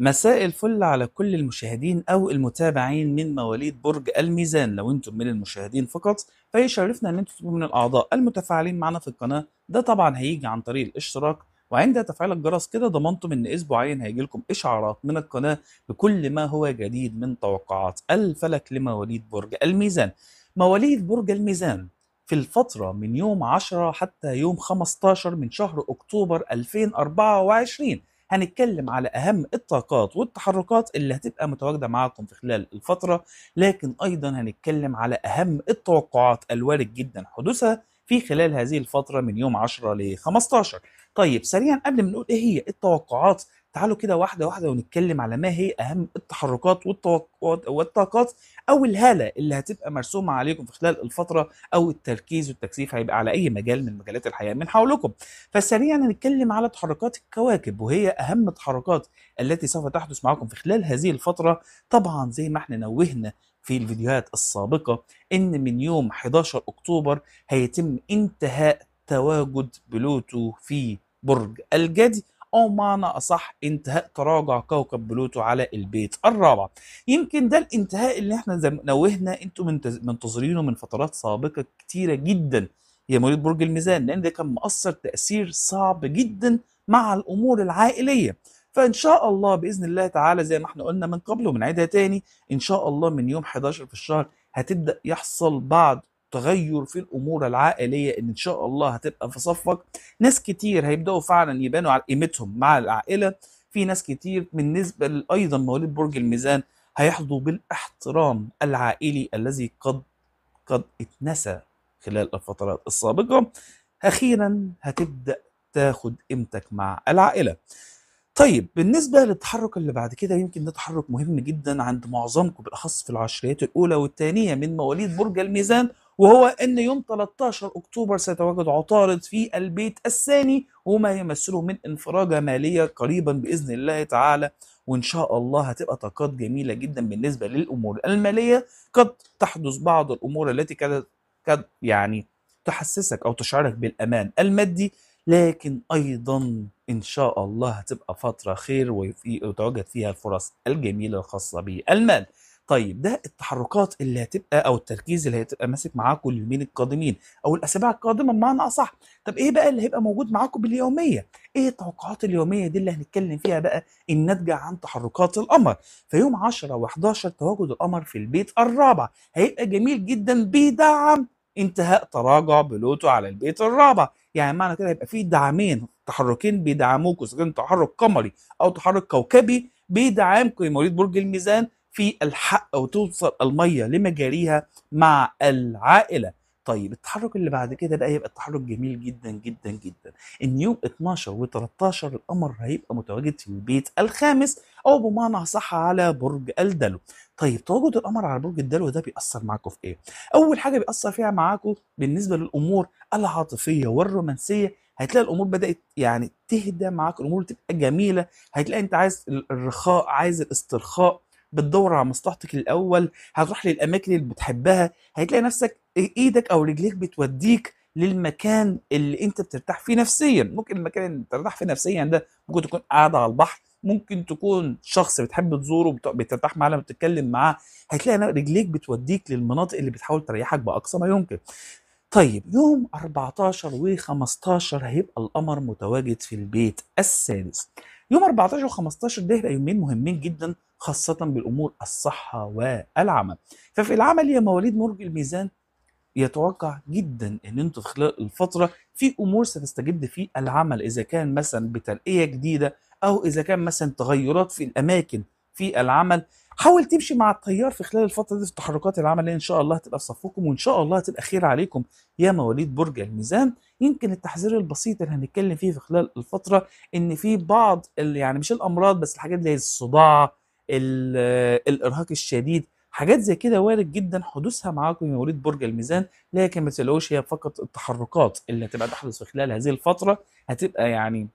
مساء الفل على كل المشاهدين او المتابعين من مواليد برج الميزان لو انتم من المشاهدين فقط فيشرفنا ان انتم تكونوا من الاعضاء المتفاعلين معنا في القناه ده طبعا هيجي عن طريق الاشتراك وعند تفعيل الجرس كده ضمنتم ان اسبوعيا هيجي لكم اشعارات من القناه بكل ما هو جديد من توقعات الفلك لمواليد برج الميزان مواليد برج الميزان في الفترة من يوم 10 حتى يوم 15 من شهر أكتوبر 2024 هنتكلم على اهم الطاقات والتحركات اللي هتبقى متواجده معاكم في خلال الفتره لكن ايضا هنتكلم على اهم التوقعات الوارد جدا حدوثها في خلال هذه الفتره من يوم 10 ل 15 طيب سريعا قبل ما نقول ايه هي التوقعات تعالوا كده واحده واحده ونتكلم على ما هي اهم التحركات والتوقعات والطاقات او الهاله اللي هتبقى مرسومه عليكم في خلال الفتره او التركيز والتكثيف هيبقى على اي مجال من مجالات الحياه من حولكم فسريعا هنتكلم على تحركات الكواكب وهي اهم التحركات التي سوف تحدث معكم في خلال هذه الفتره طبعا زي ما احنا نوهنا في الفيديوهات السابقه ان من يوم 11 اكتوبر هيتم انتهاء تواجد بلوتو في برج الجدي أو معنى أصح انتهاء تراجع كوكب بلوتو على البيت الرابع يمكن ده الانتهاء اللي احنا زي نوهنا انتم منتظرينه من فترات سابقة كتيرة جدا يا مواليد برج الميزان لأن ده كان مؤثر تأثير صعب جدا مع الأمور العائلية فان شاء الله باذن الله تعالى زي ما احنا قلنا من قبل ومنعيدها تاني ان شاء الله من يوم 11 في الشهر هتبدا يحصل بعض تغير في الامور العائليه ان ان شاء الله هتبقى في صفك ناس كتير هيبداوا فعلا يبانوا على قيمتهم مع العائله في ناس كتير بالنسبه ايضا مواليد برج الميزان هيحظوا بالاحترام العائلي الذي قد قد اتنسى خلال الفترات السابقه اخيرا هتبدا تاخد قيمتك مع العائله طيب بالنسبة للتحرك اللي بعد كده يمكن ده تحرك مهم جدا عند معظمكم بالأخص في العشريات الأولى والثانية من مواليد برج الميزان وهو أن يوم 13 أكتوبر سيتواجد عطارد في البيت الثاني وما يمثله من انفراجة مالية قريبا بإذن الله تعالى وإن شاء الله هتبقى طاقات جميلة جدا بالنسبة للأمور المالية قد تحدث بعض الأمور التي كانت قد يعني تحسسك أو تشعرك بالأمان المادي لكن ايضا ان شاء الله هتبقى فتره خير وتواجد فيها الفرص الجميله الخاصه بالمال طيب ده التحركات اللي هتبقى او التركيز اللي هتبقى ماسك معاكم اليومين القادمين او الاسابيع القادمه بمعنى اصح طب ايه بقى اللي هيبقى موجود معاكم باليوميه ايه التوقعات اليوميه دي اللي هنتكلم فيها بقى الناتجه عن تحركات القمر فيوم 10 و11 تواجد القمر في البيت الرابع هيبقى جميل جدا بيدعم انتهاء تراجع بلوتو على البيت الرابع يعني معنى كده هيبقى في دعمين تحركين بيدعموكوا سواء كان تحرك قمري او تحرك كوكبي يا مواليد برج الميزان في الحق وتوصل الميه لمجاريها مع العائله طيب التحرك اللي بعد كده بقى يبقى التحرك جميل جدا جدا جدا ان يوم 12 و13 القمر هيبقى متواجد في البيت الخامس او بمعنى صح على برج الدلو طيب تواجد القمر على برج الدلو ده بيأثر معاكم في ايه اول حاجه بيأثر فيها معاكم بالنسبه للامور العاطفيه والرومانسيه هتلاقي الامور بدات يعني تهدى معاك الامور تبقى جميله هتلاقي انت عايز الرخاء عايز الاسترخاء بتدور على مصلحتك الاول هتروح للاماكن اللي بتحبها هتلاقي نفسك ايدك او رجليك بتوديك للمكان اللي انت بترتاح فيه نفسيا ممكن المكان اللي بترتاح فيه نفسيا ده ممكن تكون قاعده على البحر ممكن تكون شخص بتحب تزوره بترتاح معاه لما بتتكلم معاه هتلاقي رجليك بتوديك للمناطق اللي بتحاول تريحك باقصى ما يمكن طيب يوم 14 و15 هيبقى القمر متواجد في البيت السادس يوم 14 و15 ده هيبقى يومين مهمين جدا خاصة بالأمور الصحة والعمل ففي العمل يا مواليد مرج الميزان يتوقع جدا ان انتم في خلال الفتره في امور ستستجد في العمل اذا كان مثلا بترقيه جديده او اذا كان مثلا تغيرات في الاماكن في العمل حاول تمشي مع التيار في خلال الفتره دي في تحركات العمل اللي ان شاء الله هتبقى في صفكم وان شاء الله هتبقى خير عليكم يا مواليد برج الميزان يمكن التحذير البسيط اللي هنتكلم فيه في خلال الفتره ان في بعض يعني مش الامراض بس الحاجات اللي هي الصداع الارهاق الشديد حاجات زي كده وارد جدا حدوثها معاكم يا مواليد برج الميزان لكن ما تلاقوش هي فقط التحركات اللي هتبقى تحدث في خلال هذه الفتره هتبقى يعني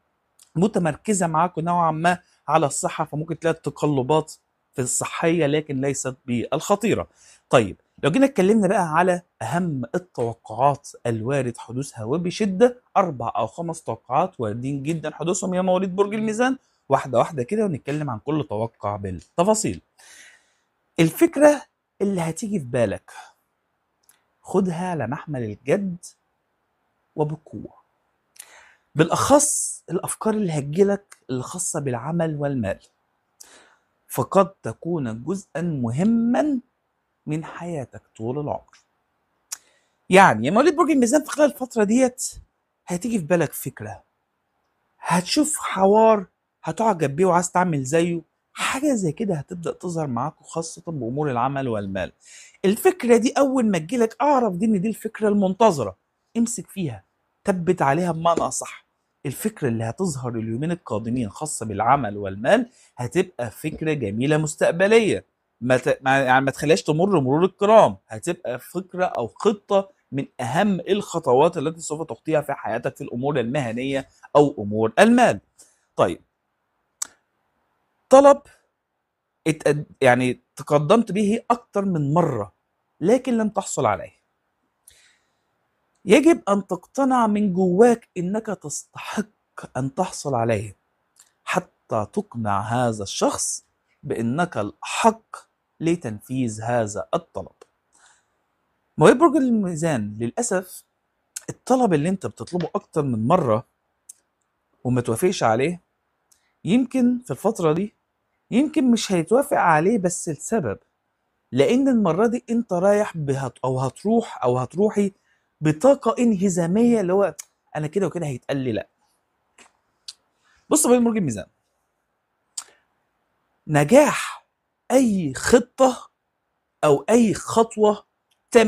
متمركزه معاكم نوعا ما على الصحه فممكن تلاقي تقلبات في الصحيه لكن ليست بالخطيره. طيب لو جينا اتكلمنا بقى على اهم التوقعات الوارد حدوثها وبشده اربع او خمس توقعات واردين جدا حدوثهم يا مواليد برج الميزان واحده واحده كده ونتكلم عن كل توقع بالتفاصيل الفكره اللي هتيجي في بالك خدها على محمل الجد وبقوه بالاخص الافكار اللي هتجيلك الخاصه بالعمل والمال فقد تكون جزءا مهما من حياتك طول العمر يعني يا مواليد برج الميزان في خلال الفترة ديت هتيجي في بالك فكرة هتشوف حوار هتعجب بيه وعايز تعمل زيه حاجه زي كده هتبدا تظهر معاكم خاصه بامور العمل والمال الفكره دي اول ما تجيلك اعرف دي ان دي الفكره المنتظره امسك فيها ثبت عليها بمعنى اصح الفكره اللي هتظهر اليومين القادمين خاصه بالعمل والمال هتبقى فكره جميله مستقبليه ما ت... ما... يعني ما تخليهاش تمر مرور الكرام هتبقى فكره او خطه من اهم الخطوات التي سوف تخطيها في حياتك في الامور المهنيه او امور المال طيب طلب اتقد... يعني تقدمت به أكثر من مرة لكن لم تحصل عليه يجب أن تقتنع من جواك أنك تستحق أن تحصل عليه حتى تقنع هذا الشخص بأنك الأحق لتنفيذ هذا الطلب مواهب برج الميزان للأسف الطلب اللي انت بتطلبه أكتر من مرة وما توافقش عليه يمكن في الفترة دي يمكن مش هيتوافق عليه بس لسبب لأن المرة دي أنت رايح بهت أو هتروح أو هتروحي بطاقة انهزامية اللي هو أنا كده وكده هيتقال لي لأ. بص بين برج الميزان نجاح أي خطة أو أي خطوة 80%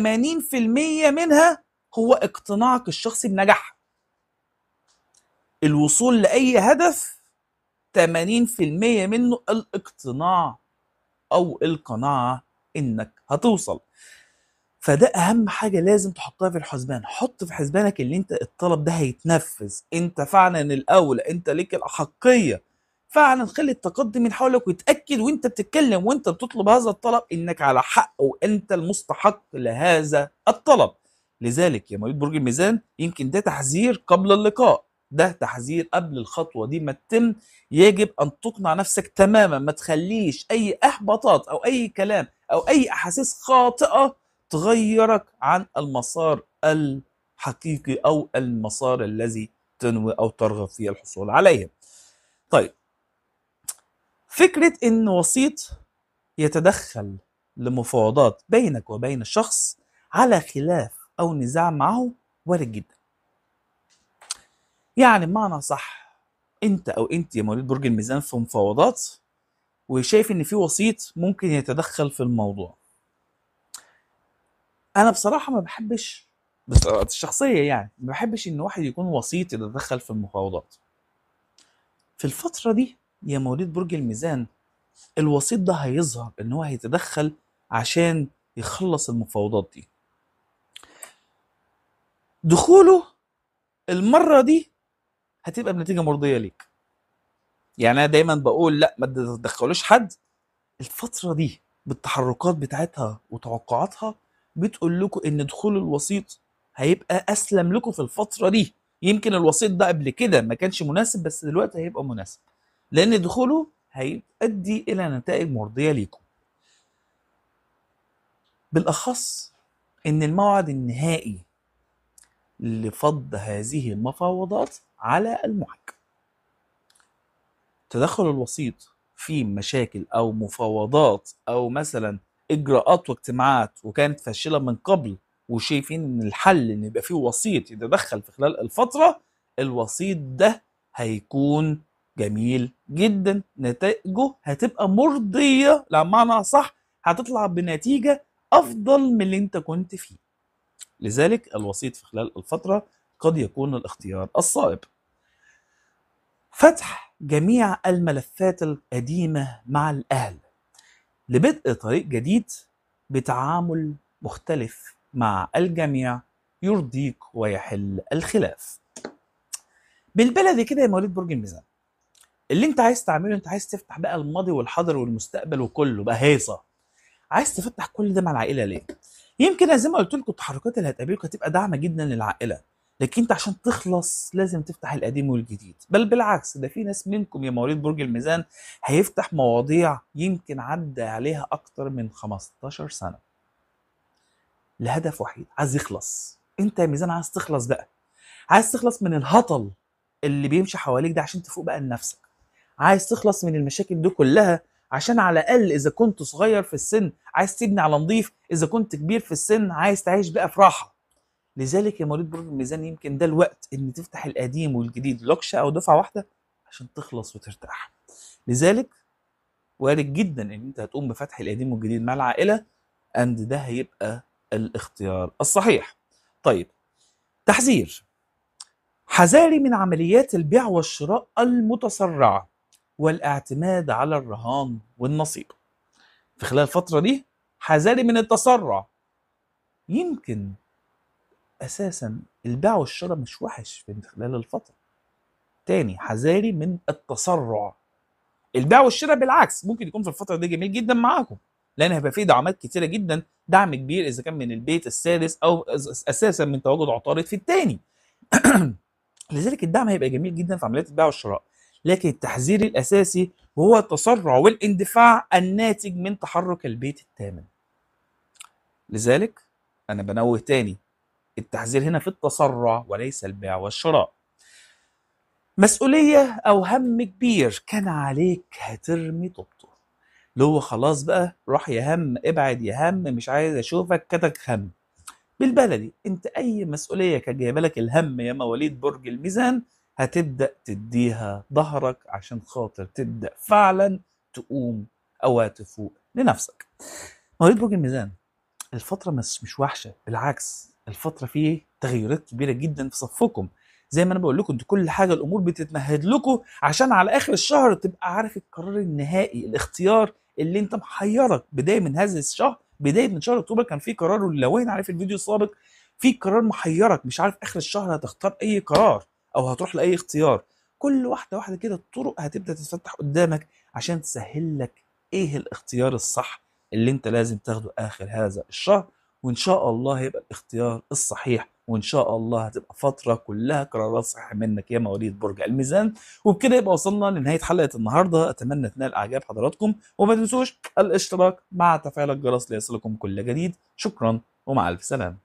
منها هو اقتناعك الشخصي بنجاحها. الوصول لأي هدف 80% منه الاقتناع او القناعه انك هتوصل فده اهم حاجه لازم تحطها في الحسبان حط في حسبانك اللي انت الطلب ده هيتنفذ انت فعلا الاولى انت ليك الاحقيه فعلا خلي التقدم من حولك وتاكد وانت بتتكلم وانت بتطلب هذا الطلب انك على حق وانت المستحق لهذا الطلب لذلك يا مريض برج الميزان يمكن ده تحذير قبل اللقاء ده تحذير قبل الخطوه دي ما تتم يجب ان تقنع نفسك تماما ما تخليش اي احباطات او اي كلام او اي احاسيس خاطئه تغيرك عن المسار الحقيقي او المسار الذي تنوي او ترغب في الحصول عليه. طيب فكره ان وسيط يتدخل لمفاوضات بينك وبين شخص على خلاف او نزاع معه وارد جدا. يعني بمعنى صح انت او انت يا مواليد برج الميزان في مفاوضات وشايف ان في وسيط ممكن يتدخل في الموضوع انا بصراحه ما بحبش بس الشخصيه يعني ما بحبش ان واحد يكون وسيط يتدخل في المفاوضات في الفتره دي يا مواليد برج الميزان الوسيط ده هيظهر ان هو هيتدخل عشان يخلص المفاوضات دي دخوله المره دي هتبقى بنتيجه مرضيه ليك يعني انا دايما بقول لا ما تدخلوش حد الفتره دي بالتحركات بتاعتها وتوقعاتها بتقول لكم ان دخول الوسيط هيبقى اسلم لكم في الفتره دي يمكن الوسيط ده قبل كده ما كانش مناسب بس دلوقتي هيبقى مناسب لان دخوله هيؤدي الى نتائج مرضيه ليكم بالاخص ان الموعد النهائي لفض هذه المفاوضات على المحق تدخل الوسيط في مشاكل او مفاوضات او مثلا اجراءات واجتماعات وكانت فاشله من قبل وشايفين ان الحل ان يبقى فيه وسيط يتدخل في خلال الفتره الوسيط ده هيكون جميل جدا نتائجه هتبقى مرضيه لا معنى صح هتطلع بنتيجه افضل من اللي انت كنت فيه لذلك الوسيط في خلال الفترة قد يكون الاختيار الصائب فتح جميع الملفات القديمة مع الأهل لبدء طريق جديد بتعامل مختلف مع الجميع يرضيك ويحل الخلاف بالبلدي كده يا مواليد برج الميزان اللي انت عايز تعمله انت عايز تفتح بقى الماضي والحاضر والمستقبل وكله بقى هيصه عايز تفتح كل ده مع العائله ليه يمكن زي ما قلت لكم التحركات اللي هتقابلكم هتبقى داعمه جدا للعائله لكن انت عشان تخلص لازم تفتح القديم والجديد بل بالعكس ده في ناس منكم يا مواليد برج الميزان هيفتح مواضيع يمكن عدى عليها اكتر من 15 سنه لهدف وحيد عايز يخلص انت يا ميزان عايز تخلص بقى عايز تخلص من الهطل اللي بيمشي حواليك ده عشان تفوق بقى لنفسك عايز تخلص من المشاكل دي كلها عشان على الاقل اذا كنت صغير في السن عايز تبني على نظيف اذا كنت كبير في السن عايز تعيش بقى في راحه لذلك يا مريض برج الميزان يمكن ده الوقت ان تفتح القديم والجديد لوكشه او دفعه واحده عشان تخلص وترتاح لذلك وارد جدا ان انت هتقوم بفتح القديم والجديد مع العائله اند ده هيبقى الاختيار الصحيح طيب تحذير حذاري من عمليات البيع والشراء المتسرعه والاعتماد على الرهان والنصيب في خلال الفترة دي حذري من التسرع يمكن أساسا البيع والشراء مش وحش في خلال الفترة تاني حذاري من التسرع البيع والشراء بالعكس ممكن يكون في الفترة دي جميل جدا معاكم لأن هيبقى فيه دعمات كتيرة جدا دعم كبير إذا كان من البيت السادس أو أساسا من تواجد عطارد في التاني لذلك الدعم هيبقى جميل جدا في عمليات البيع والشراء لكن التحذير الأساسي هو التسرع والاندفاع الناتج من تحرك البيت الثامن لذلك أنا بنوه تاني التحذير هنا في التسرع وليس البيع والشراء مسؤولية أو هم كبير كان عليك هترمي طبطه اللي هو خلاص بقى راح يا هم ابعد يا هم مش عايز أشوفك كتك هم بالبلدي أنت أي مسؤولية كان جايبه لك الهم يا مواليد برج الميزان هتبدأ تديها ظهرك عشان خاطر تبدأ فعلا تقوم او تفوق لنفسك مواليد برج الميزان الفترة مش, مش وحشة بالعكس الفترة فيه تغيرات كبيرة جدا في صفكم زي ما انا بقول لكم انتوا كل حاجه الامور بتتمهد لكم عشان على اخر الشهر تبقى عارف القرار النهائي الاختيار اللي انت محيرك بدايه من هذا الشهر بدايه من شهر اكتوبر كان في قرار لو عارف الفيديو السابق في قرار محيرك مش عارف اخر الشهر هتختار اي قرار او هتروح لاي اختيار كل واحده واحده كده الطرق هتبدا تتفتح قدامك عشان تسهل لك ايه الاختيار الصح اللي انت لازم تاخده اخر هذا الشهر وان شاء الله هيبقى الاختيار الصحيح وان شاء الله هتبقى فتره كلها قرارات صحيحه منك يا مواليد برج الميزان وبكده يبقى وصلنا لنهايه حلقه النهارده اتمنى تنال اعجاب حضراتكم وما تنسوش الاشتراك مع تفعيل الجرس ليصلكم كل جديد شكرا ومع الف سلامه